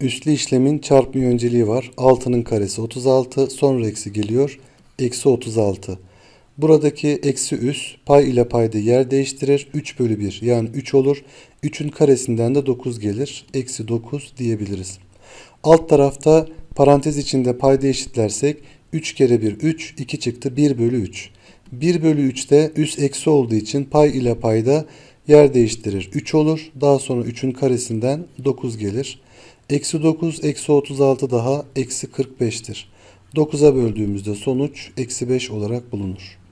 Üslü işlemin çarpma önceliği var. 6'nın karesi 36 sonra eksi geliyor. Eksi 36. Buradaki eksi üs pay ile payda yer değiştirir. 3 bölü 1 yani 3 olur. 3'ün karesinden de 9 gelir. Eksi 9 diyebiliriz. Alt tarafta parantez içinde payda eşitlersek 3 kere 1 3 2 çıktı 1 bölü 3. 1 bölü 3 de üs eksi olduğu için pay ile payda Yer değiştirir 3 olur. Daha sonra 3'ün karesinden 9 gelir. Eksi 9 eksi 36 daha eksi 45'tir. 9'a böldüğümüzde sonuç eksi 5 olarak bulunur.